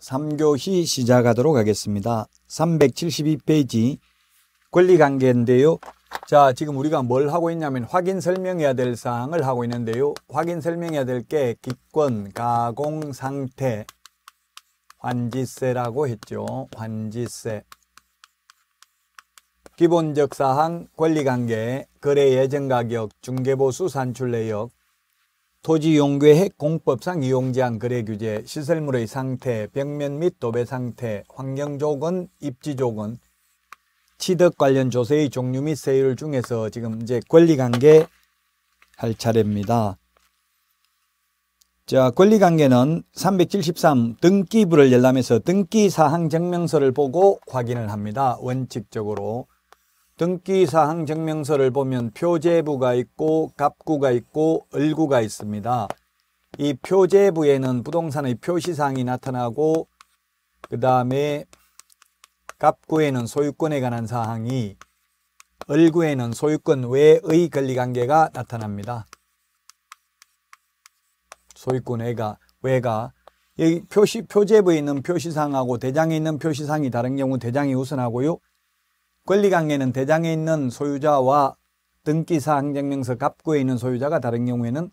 3교시 시작하도록 하겠습니다. 372페이지 권리관계인데요. 자, 지금 우리가 뭘 하고 있냐면 확인 설명해야 될 사항을 하고 있는데요. 확인 설명해야 될 게 기권, 가공, 상태, 환지세라고 했죠. 환지세. 기본적 사항, 권리관계, 거래 예정 가격, 중개보수 산출 내역, 토지용괴의 공법상 이용제한 거래 규제, 시설물의 상태, 벽면 및 도배 상태, 환경조건, 입지조건, 취득 관련 조세의 종류 및 세율 중에서 지금 이제 권리관계 할 차례입니다. 자, 권리관계는 373 등기부를 열람해서 등기사항 증명서를 보고 확인을 합니다. 원칙적으로. 등기사항 증명서를 보면 표제부가 있고 갑구가 있고 을구가 있습니다. 이 표제부에는 부동산의 표시사항이 나타나고 그 다음에 갑구에는 소유권에 관한 사항이 을구에는 소유권 외의 권리관계가 나타납니다. 소유권 외가, 외가 여기 표시, 표제부에 있는 표시상하고 대장에 있는 표시상이 다른 경우 대장이 우선하고요. 권리관계는 대장에 있는 소유자와 등기사항증명서 갑구에 있는 소유자가 다른 경우에는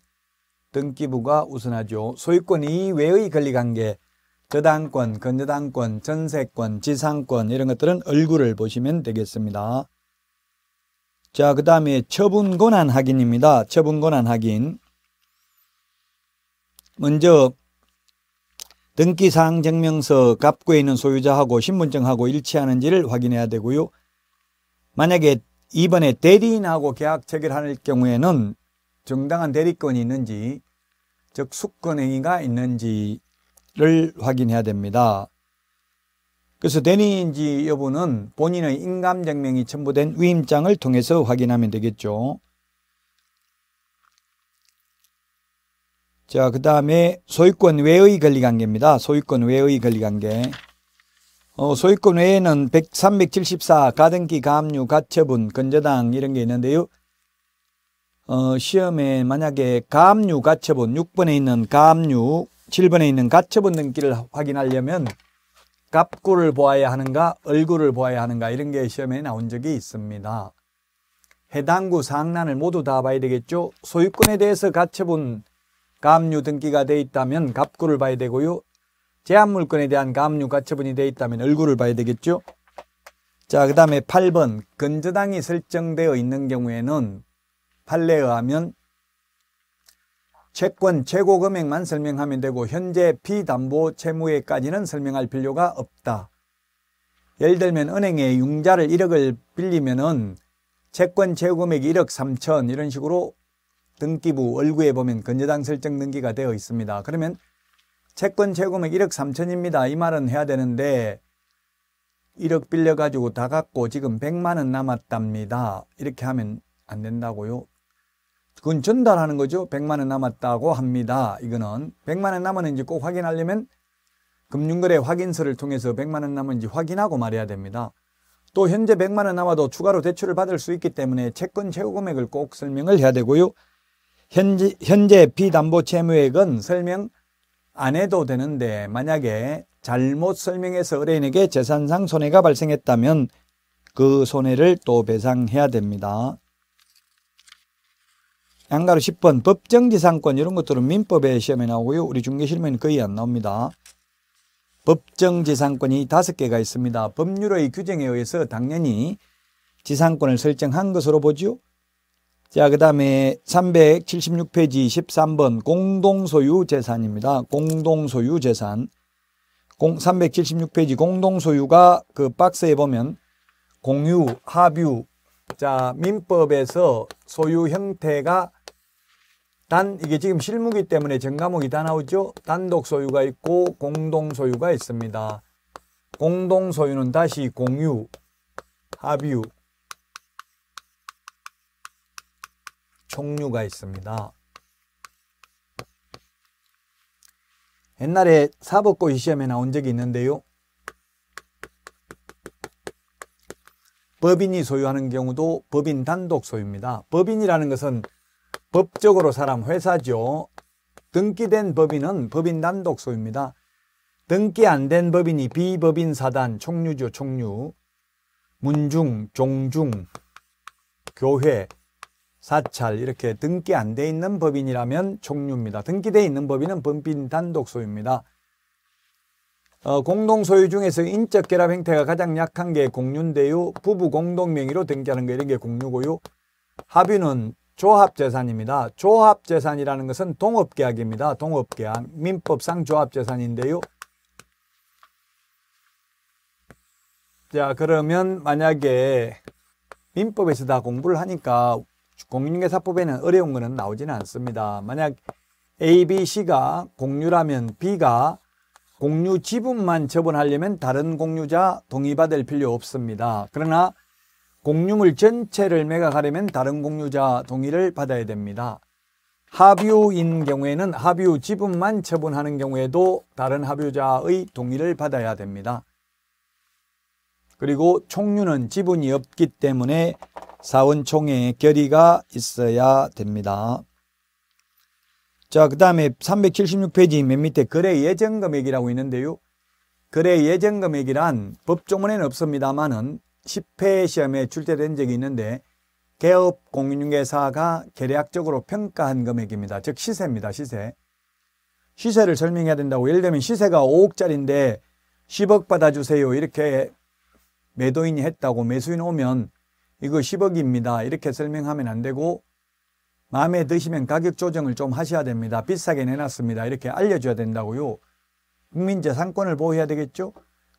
등기부가 우선하죠. 소유권 이외의 권리관계, 저당권, 건저당권, 전세권, 지상권 이런 것들은 얼굴을 보시면 되겠습니다. 자, 그 다음에 처분 권한 확인입니다. 처분 권한 확인. 먼저 등기사항 증명서 갑구에 있는 소유자하고 신분증하고 일치하는지를 확인해야 되고요. 만약에 이번에 대리인하고 계약 체결할 경우에는 정당한 대리권이 있는지 즉 수권 행위가 있는지를 확인해야 됩니다. 그래서 대리인지 여부는 본인의 인감 증명이 첨부된 위임장을 통해서 확인하면 되겠죠. 자, 그 다음에 소유권 외의 권리관계입니다. 소유권 외의 권리관계. 어, 소유권 외에는 100, 374 가등기 가압류 가처분 근저당 이런 게 있는데요. 어, 시험에 만약에 가압류 가처분 6번에 있는 가압류 7번에 있는 가처분 등기를 확인하려면 갑구를 보아야 하는가 얼굴을 보아야 하는가 이런 게 시험에 나온 적이 있습니다. 해당구 상란을 모두 다 봐야 되겠죠. 소유권에 대해서 가처분 가압류 등기가 돼 있다면 갑구를 봐야 되고요. 제한물건에 대한 가압류가 처분이 되어 있다면 얼굴을 봐야 되겠죠. 자, 그 다음에 8번 근저당이 설정되어 있는 경우에는 판례에 의하면 채권 최고 금액만 설명하면 되고 현재 비담보 채무에까지는 설명할 필요가 없다. 예를 들면 은행에 융자를 1억을 빌리면은 채권 최고 금액 1억 3천 이런 식으로 등기부 얼구에 보면 근저당 설정 등기가 되어 있습니다. 그러면 채권 재고액 1억 3천입니다. 이 말은 해야 되는데 1억 빌려가지고 다갖고 지금 100만 원 남았답니다. 이렇게 하면 안 된다고요. 그건 전달하는 거죠. 100만 원 남았다고 합니다. 이거는 100만 원 남았는지 꼭 확인하려면 금융거래 확인서를 통해서 100만 원 남은지 확인하고 말해야 됩니다. 또 현재 100만 원 남아도 추가로 대출을 받을 수 있기 때문에 채권 최고 금액을 꼭 설명을 해야 되고요. 현재, 현재 비담보 채무액은 설명 안 해도 되는데 만약에 잘못 설명해서 의뢰인에게 재산상 손해가 발생했다면 그 손해를 또 배상해야 됩니다. 양가로 10번 법정지상권 이런 것들은 민법에 시험에 나오고요. 우리 중개실면 거의 안 나옵니다. 법정지상권이 5개가 있습니다. 법률의 규정에 의해서 당연히 지상권을 설정한 것으로 보지요. 자, 그 다음에 376페이지 1 3번 공동소유 재산입니다. 공동소유 재산. 376페이지 공동소유가 그 박스에 보면 공유, 합유. 자, 민법에서 소유 형태가 단, 이게 지금 실무기 때문에 정과목이 다 나오죠? 단독 소유가 있고 공동 소유가 있습니다. 공동 소유는 다시 공유, 합유, 종류가 있습니다. 옛날에 사법고시 시험에 나온 적이 있는데요. 법인이 소유하는 경우도 법인 단독 소유입니다. 법인이라는 것은 법적으로 사람 회사죠. 등기된 법인은 법인 단독 소유입니다. 등기 안된 법인이 비법인 사단, 총류죠, 총류. 문중, 종중, 교회, 사찰 이렇게 등기 안 돼 있는 법인이라면 총류입니다. 등기돼 있는 법인은 법인 단독 소유입니다. 어, 공동 소유 중에서 인적 결합 행태가 가장 약한 게 공유인데요. 부부 공동 명의로 등기하는 거 이런 게 공유고요. 합의는 조합재산입니다. 조합재산이라는 것은 동업계약입니다. 동업계약 민법상 조합재산인데요. 자 그러면 만약에 민법에서 다 공부를 하니까 공인중개사법에는 어려운 것은 나오지는 않습니다. 만약 A, B, C가 공유라면 B가 공유 지분만 처분하려면 다른 공유자 동의받을 필요 없습니다. 그러나 공유물 전체를 매각하려면 다른 공유자 동의를 받아야 됩니다. 합유인 경우에는 합유 지분만 처분하는 경우에도 다른 합유자의 동의를 받아야 됩니다. 그리고 총유는 지분이 없기 때문에 사원총회의 결의가 있어야 됩니다. 자, 그 다음에 376페이지 맨 밑에 거래 예정 금액이라고 있는데요. 거래 예정 금액이란 법조문에는 없습니다만은 10회 시험에 출제된 적이 있는데 개업 공인중개사가 계략적으로 평가한 금액입니다. 즉 시세입니다. 시세. 시세를 설명해야 된다고 예를 들면 시세가 5억짜리인데 10억 받아주세요 이렇게 매도인이 했다고 매수인 오면 이거 10억입니다. 이렇게 설명하면 안 되고 마음에 드시면 가격 조정을 좀 하셔야 됩니다. 비싸게 내놨습니다. 이렇게 알려줘야 된다고요. 국민 재산권을 보호해야 되겠죠.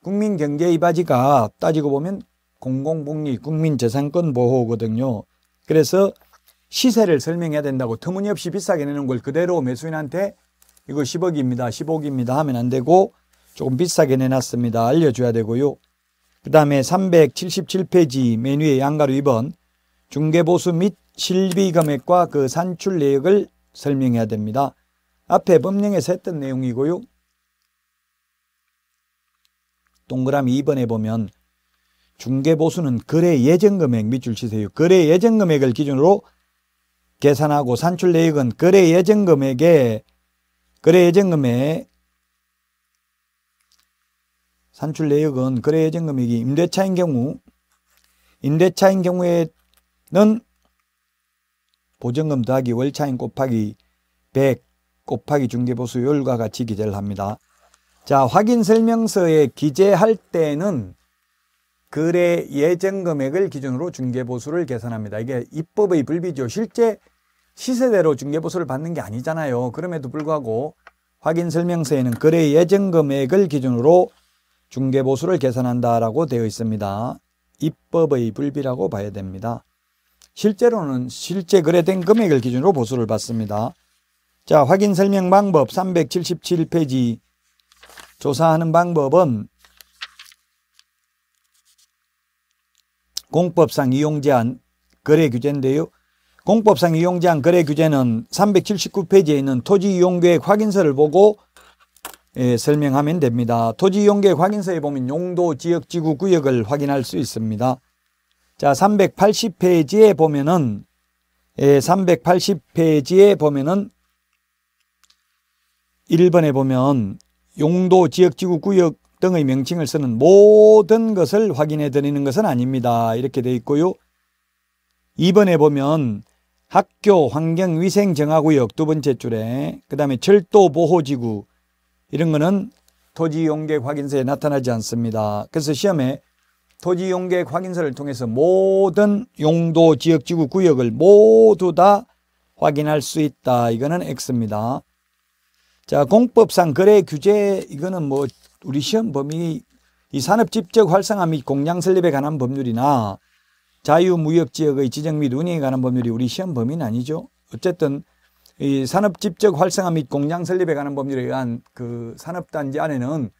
국민 경제 이바지가 따지고 보면 공공복리 국민 재산권 보호거든요. 그래서 시세를 설명해야 된다고 터무니없이 비싸게 내는 걸 그대로 매수인한테 이거 10억입니다. 1 0억입니다 하면 안 되고 조금 비싸게 내놨습니다. 알려줘야 되고요. 그 다음에 377페이지 메뉴의 양가로 2번 중개보수 및 실비 금액과 그 산출 내역을 설명해야 됩니다. 앞에 법령에서 했던 내용이고요. 동그라미 2번에 보면 중개보수는 거래 예정 금액 밑줄 치세요. 거래 예정 금액을 기준으로 계산하고 산출 내역은 거래 예정 금액에 거래 예정 금액 산출 내역은 거래 예정 금액이 임대차인 경우 임대차인 경우에는 보증금 더하기 월차인 곱하기 100 곱하기 중개보수율과 같이 기재를 합니다. 자, 확인 설명서에 기재할 때는 거래 예정 금액을 기준으로 중개보수를 계산합니다. 이게 입법의 불비죠. 실제 시세대로 중개보수를 받는 게 아니잖아요. 그럼에도 불구하고 확인 설명서에는 거래 예정 금액을 기준으로 중개보수를 계산한다라고 되어 있습니다. 입법의 불비라고 봐야 됩니다. 실제로는 실제 거래된 금액을 기준으로 보수를 받습니다. 자, 확인 설명 방법 377페이지 조사하는 방법은 공법상 이용 제한 거래 규제인데요. 공법상 이용 제한 거래 규제는 379페이지에 있는 토지 이용 계획 확인서를 보고 예, 설명하면 됩니다. 토지용계 확인서에 보면 용도, 지역, 지구, 구역을 확인할 수 있습니다. 자, 380페이지에 보면은 380페이지에 예, 보면은 1번에 보면 용도, 지역, 지구, 구역 등의 명칭을 쓰는 모든 것을 확인해 드리는 것은 아닙니다. 이렇게 되어 있고요. 2번에 보면 학교 환경 위생 정화구역 두 번째 줄에 그 다음에 철도 보호지구 이런 거는 토지용객 확인서에 나타나지 않습니다. 그래서 시험에 토지용객 확인서를 통해서 모든 용도 지역 지구 구역을 모두 다 확인할 수 있다. 이거는 X입니다. 자, 공법상 거래 규제 이거는 뭐 우리 시험 범위 이 산업 집적 활성화 및 공장 설립에 관한 법률이나 자유무역지역의 지정 및 운영에 관한 법률이 우리 시험 범위는 아니죠. 어쨌든 이 산업 집적 활성화 및 공장 설립에 관한 법률에 의한 그 산업단지 안에는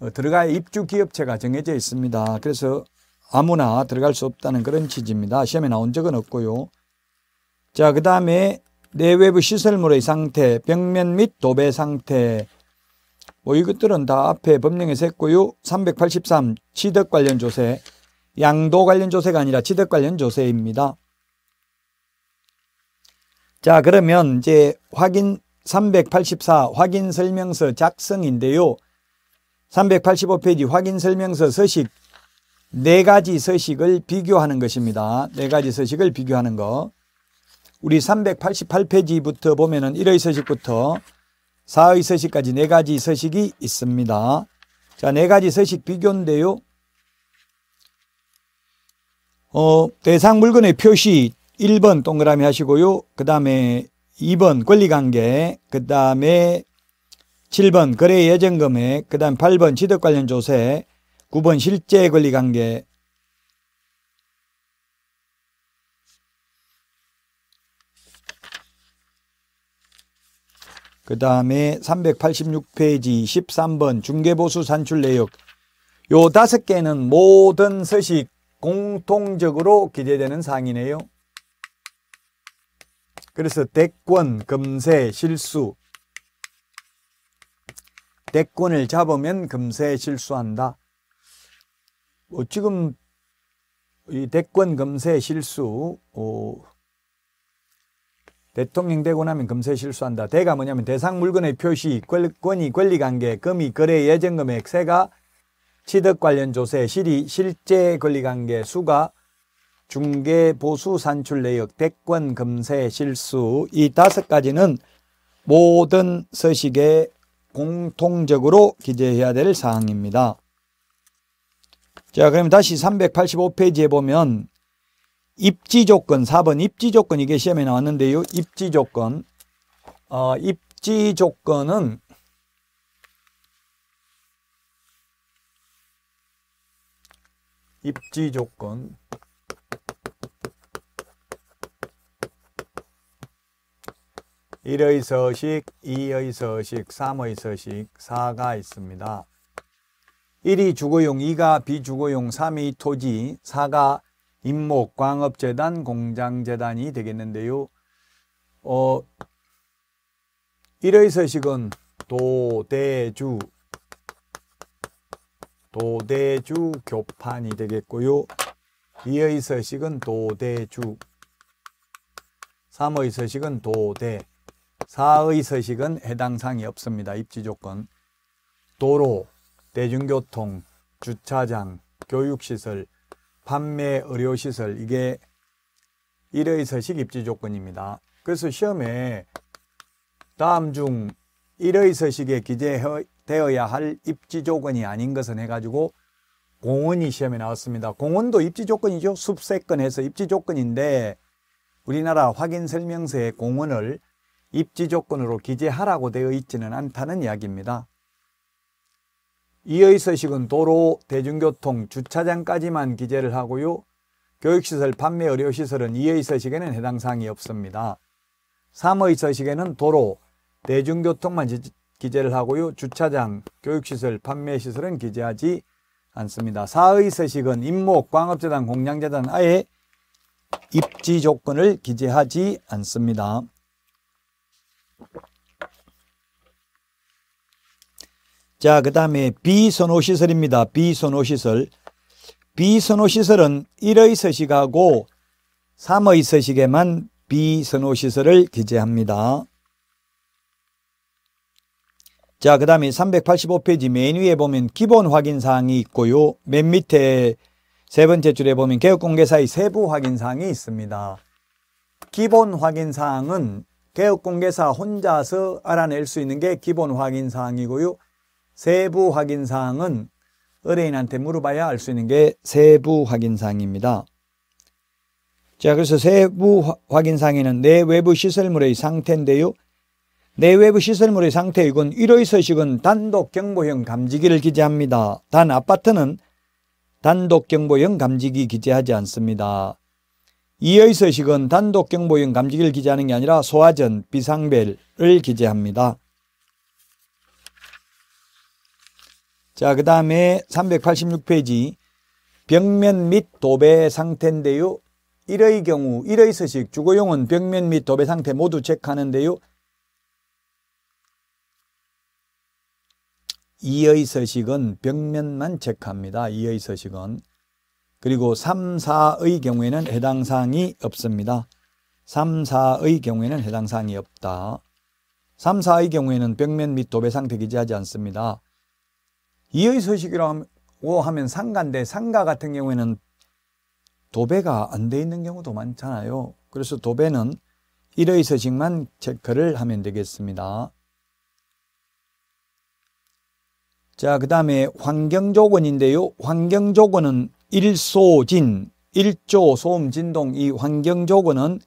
어, 들어갈 입주 기업체가 정해져 있습니다. 그래서 아무나 들어갈 수 없다는 그런 취지입니다. 시험에 나온 적은 없고요. 자, 그 다음에 내외부 시설물의 상태, 벽면 및 도배 상태, 뭐 이것들은 다 앞에 법령에서 했고요. 383 취득 관련 조세, 양도 관련 조세가 아니라 취득 관련 조세입니다. 자, 그러면 이제 확인 384 확인 설명서 작성인데요. 385페이지 확인 설명서 서식 네 가지 서식을 비교하는 것입니다. 네 가지 서식을 비교하는 거. 우리 388페이지부터 보면은 1의 서식부터 4의 서식까지 네 가지 서식이 있습니다. 자, 네 가지 서식 비교인데요. 어, 대상 물건의 표시, 1번 동그라미 하시고요. 그 다음에 2번 권리관계, 그 다음에 7번 거래 예정 금액, 그 다음 에 8번 취득 관련 조세, 9번 실제 권리관계, '그 다음에 386페이지 13번 중개보수 산출 내역' 요 다섯 개는 모든 서식 공통적으로 기재되는 사항이네요. 그래서 대권, 금세, 실수 대권을 잡으면 금세 실수한다. 어, 지금 이 대권 금세 실수 어, 대통령 되고 나면 금세 실수한다. 대가 뭐냐면 대상 물건의 표시, 권위, 권리관계, 금이, 거래, 예정금액, 세가, 취득 관련 조세, 실이, 실제 권리관계, 수가, 중개 보수 산출 내역, 대권 금세 실수 이 다섯 가지는 모든 서식에 공통적으로 기재해야 될 사항입니다. 자, 그럼 다시 385페이지에 보면 입지 조건 4번 입지 조건 이게 시험에 나왔는데요. 입지 조건 어, 입지 조건은 입지 조건 1의 서식, 2의 서식, 3의 서식, 4가 있습니다. 1이 주거용, 2가 비주거용, 3이 토지, 4가 임목, 광업재단, 공장재단이 되겠는데요. 어, 1의 서식은 도대주, 도대주 교판이 되겠고요. 2의 서식은 도대주, 3의 서식은 도대, 사의 서식은 해당 사항이 없습니다. 입지 조건. 도로, 대중교통, 주차장, 교육시설, 판매 의료시설 이게 1의 서식 입지 조건입니다. 그래서 시험에 다음 중1의 서식에 기재되어야 할 입지 조건이 아닌 것은 해가지고 공원이 시험에 나왔습니다. 공원도 입지 조건이죠. 숲세권에서 입지 조건인데 우리나라 확인 설명서에 공원을 입지 조건으로 기재하라고 되어 있지는 않다는 이야기입니다. 이의 서식은 도로, 대중교통, 주차장까지만 기재를 하고요. 교육시설, 판매 의료시설은 이의 서식에는 해당 사항이 없습니다. 3의 서식에는 도로, 대중교통만 기재를 하고요. 주차장, 교육시설, 판매시설은 기재하지 않습니다. 4의 서식은 임목, 광업재단, 공량재단 아예 입지 조건을 기재하지 않습니다. 자, 그 다음에 비선호시설입니다. 비선호시설. 비선호시설은 1의 서식하고 3의 서식에만 비선호시설을 기재합니다. 자, 그 다음에 385페이지 맨 위에 보면 기본 확인 사항이 있고요. 맨 밑에 세 번째 줄에 보면 개혁공개사의 세부 확인 사항이 있습니다. 기본 확인 사항은 개업공개사 혼자서 알아낼 수 있는 게 기본 확인 사항이고요. 세부 확인 사항은 의뢰인한테 물어봐야 알 수 있는 게 세부 확인 사항입니다. 자, 그래서 세부 확인 사항에는 내외부 시설물의 상태인데요. 내외부 시설물의 상태 이건 1호의 서식은 단독 경보형 감지기를 기재합니다. 단 아파트는 단독 경보형 감지기 기재하지 않습니다. 이의서식은 단독 경보인 감지기를 기재하는 게 아니라 소화전, 비상벨을 기재합니다. 자, 그 다음에 386페이지 병면및 도배 상태인데요. 1의 경우 1의 서식 주거용은 병면및 도배 상태 모두 체크하는데요. 2의 서식은 병면만 체크합니다. 2의 서식은 그리고 3, 4의 경우에는 해당 사항이 없습니다. 3, 4의 경우에는 해당 사항이 없다. 3, 4의 경우에는 벽면 및 도배상 태기지하지 않습니다. 2의 서식이라고 하면 상가인데 상가 같은 경우에는 도배가 안 돼 있는 경우도 많잖아요. 그래서 도배는 1의 서식만 체크를 하면 되겠습니다. 자, 그 다음에 환경조건인데요. 환경조건은 일소진, 일조, 소음, 진동 이 환경조건은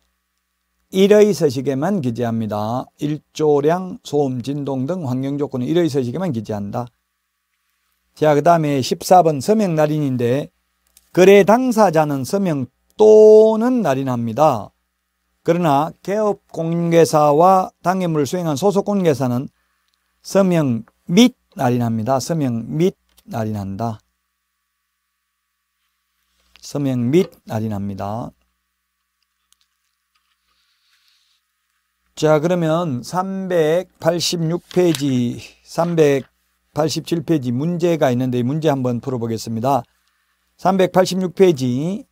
1의 서식에만 기재합니다. 일조량, 소음, 진동 등 환경조건은 1의 서식에만 기재한다. 자, 그 다음에 14번 서명 날인인데 거래 당사자는 서명 또는 날인합니다. 그러나 개업 공개사와 당해물을 수행한 소속 공개사는 서명 및 날인합니다. 서명 및 날인한다. 서명 및날인합니다자 그러면 386페이지 387페이지 문제가 있는데 문제 한번 풀어보겠습니다. 386페이지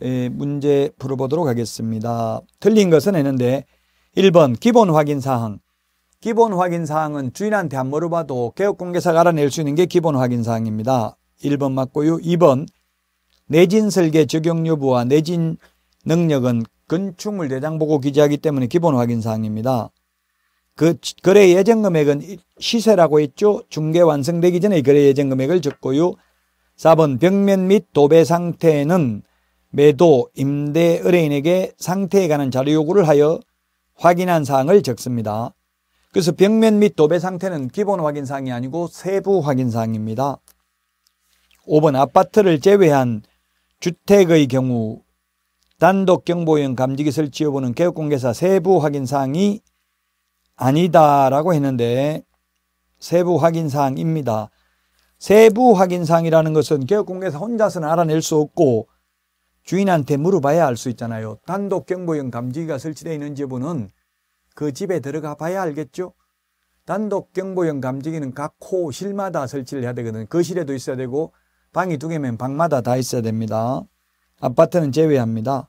예, 문제 풀어보도록 하겠습니다. 틀린 것은 했는데 1번 기본 확인 사항 기본 확인 사항은 주인한테 안 물어봐도 개업공개사가 알아낼 수 있는 게 기본 확인 사항입니다. 1번 맞고요. 2번 내진 설계 적용 여부와 내진 능력은 건축물 대장 보고 기재하기 때문에 기본 확인 사항입니다. 그 거래 예정 금액은 시세라고 했죠. 중개 완성되기 전에 거래 예정 금액을 적고요. 4번 벽면 및 도배 상태는 매도 임대 의뢰인에게 상태에 관한 자료 요구를 하여 확인한 사항을 적습니다. 그래서 벽면 및 도배 상태는 기본 확인 사항이 아니고 세부 확인 사항입니다. 5번 아파트를 제외한 주택의 경우 단독 경보용 감지기설 치여부는 개업공개사 세부 확인 사항이 아니다라고 했는데 세부 확인 사항입니다. 세부 확인 사항이라는 것은 개업공개사 혼자서는 알아낼 수 없고 주인한테 물어봐야 알 수 있잖아요. 단독 경보용 감지기가 설치되어 있는 지 여부는 그 집에 들어가 봐야 알겠죠. 단독 경보용 감지기는 각코 실마다 설치를 해야 되거든. 요 거실에도 있어야 되고 방이 두 개면 방마다 다 있어야 됩니다. 아파트는 제외합니다.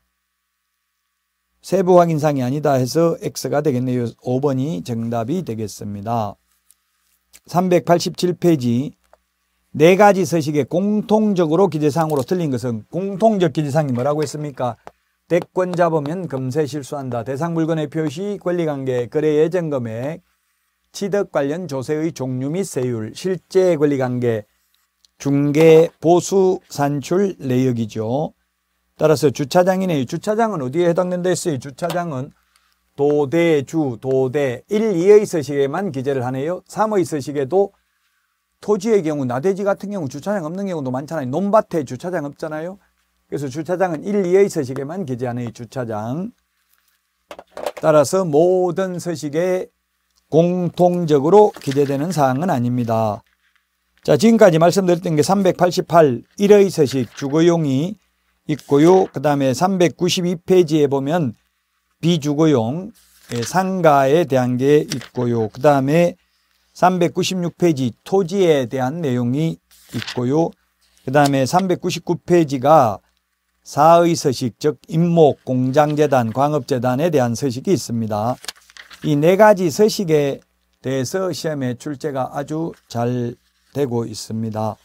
세부 확인상이 아니다 해서 X가 되겠네요. 5번이 정답이 되겠습니다. 387페이지 네 가지 서식의 공통적으로 기재사항으로 틀린 것은 공통적 기재사항이 뭐라고 했습니까? 대권 잡으면 금세 실수한다. 대상 물건의 표시, 권리관계, 거래 예정 금액, 취득 관련 조세의 종류 및 세율, 실제 권리관계, 중개 보수 산출 내역이죠. 따라서 주차장이네요. 주차장은 어디에 해당된다 했어요? 주차장은 도대주, 도대 1, 2의 서식에만 기재를 하네요. 3의 서식에도 토지의 경우 나대지 같은 경우 주차장 없는 경우도 많잖아요. 논밭에 주차장 없잖아요. 그래서 주차장은 1, 2의 서식에만 기재하네요 주차장. 따라서 모든 서식에 공통적으로 기재되는 사항은 아닙니다. 자, 지금까지 말씀드렸던 게 388, 1의 서식 주거용이 있고요. 그 다음에 392페이지에 보면 비주거용 예, 상가에 대한 게 있고요. 그 다음에 396페이지 토지에 대한 내용이 있고요. 그 다음에 399페이지가 사의 서식 즉 임목 공장재단 광업재단에 대한 서식이 있습니다. 이 네 가지 서식에 대해서 시험에 출제가 아주 잘 되고 있습니다.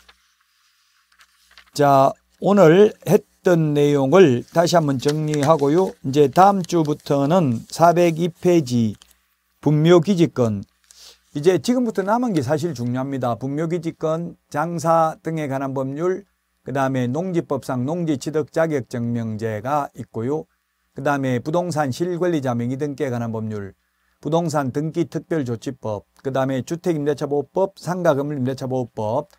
자, 오늘 했던 내용을 다시 한번 정리하고요. 이제 다음 주부터는 402페이지 분묘기지권 이제 지금부터 남은 게 사실 중요합니다. 분묘기지권, 장사 등에 관한 법률, 그 다음에 농지법상 농지취득자격증명제가 있고요. 그 다음에 부동산 실권리자 명의 등에 관한 법률, 부동산 등기 특별조치법, 그 다음에 주택임대차보호법, 상가금물임대차보호법그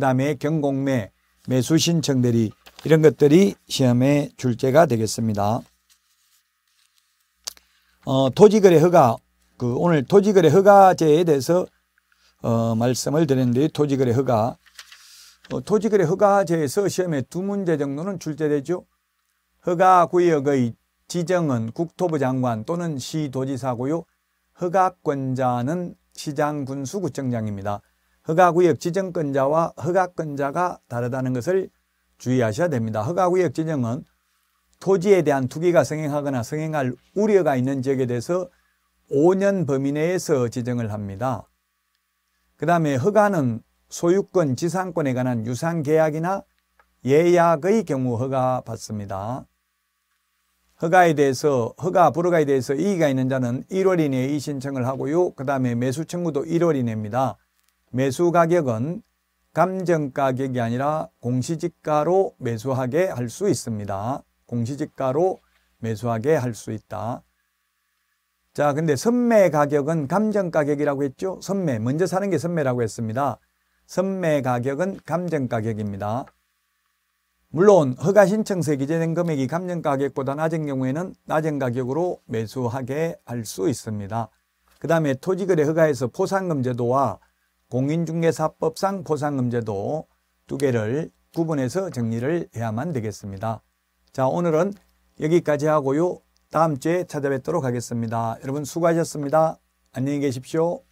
다음에 경공매, 매수신청대리 이런 것들이 시험에 출제가 되겠습니다. 어, 토지거래 허가, 그 오늘 토지거래 허가제에 대해서 어, 말씀을 드렸는데 토지거래 허가, 어, 토지거래 허가제에서 시험에 두 문제 정도는 출제되죠. 허가구역의 지정은 국토부 장관 또는 시도지사고요. 허가권자는 시장군수구청장입니다. 허가구역 지정권자와 허가권자가 다르다는 것을 주의하셔야 됩니다. 허가구역 지정은 토지에 대한 투기가 성행하거나 성행할 우려가 있는 지역에 대해서 5년 범위 내에서 지정을 합니다. 그 다음에 허가는 소유권, 지상권에 관한 유상계약이나 예약의 경우 허가받습니다. 허가에 대해서 허가 불허가에 대해서 이의가 있는 자는 1월 이내에 이 신청을 하고요. 그 다음에 매수 청구도 1월 이내입니다. 매수 가격은 감정 가격이 아니라 공시지가로 매수하게 할 수 있습니다. 공시지가로 매수하게 할 수 있다. 자, 근데 선매 가격은 감정 가격이라고 했죠? 선매, 먼저 사는 게 선매라고 했습니다. 선매 가격은 감정 가격입니다. 물론 허가 신청세 기재된 금액이 감정 가격보다 낮은 경우에는 낮은 가격으로 매수하게 할 수 있습니다. 그 다음에 토지거래 허가에서 포상금 제도와 공인중개사법상 포상금 제도 두 개를 구분해서 정리를 해야만 되겠습니다. 자 오늘은 여기까지 하고요. 다음 주에 찾아뵙도록 하겠습니다. 여러분 수고하셨습니다. 안녕히 계십시오.